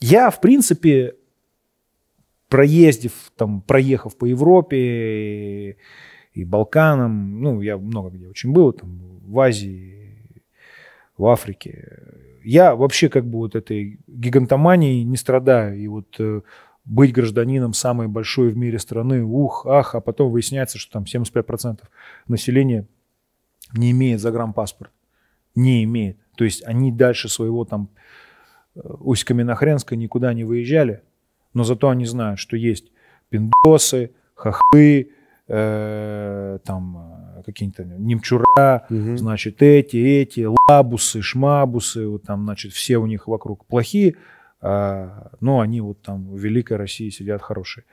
Я, в принципе, проездив, там, проехав по Европе и, Балканам, ну, я много где очень был, там, в Азии, в Африке, я вообще как бы вот этой гигантоманией не страдаю. И вот э, быть гражданином самой большой в мире страны, ух, ах, а потом выясняется, что там 75% населения не имеет загранпаспорт. Не имеет. То есть они дальше своего там Усть-Каменохренска никуда не выезжали, но зато они знают, что есть пиндосы, хохлы, э, там э, какие-то немчура, угу. значит, эти, эти, лабусы, шмабусы, вот там, значит, все у них вокруг плохие, а, но они вот там в Великой России сидят хорошие.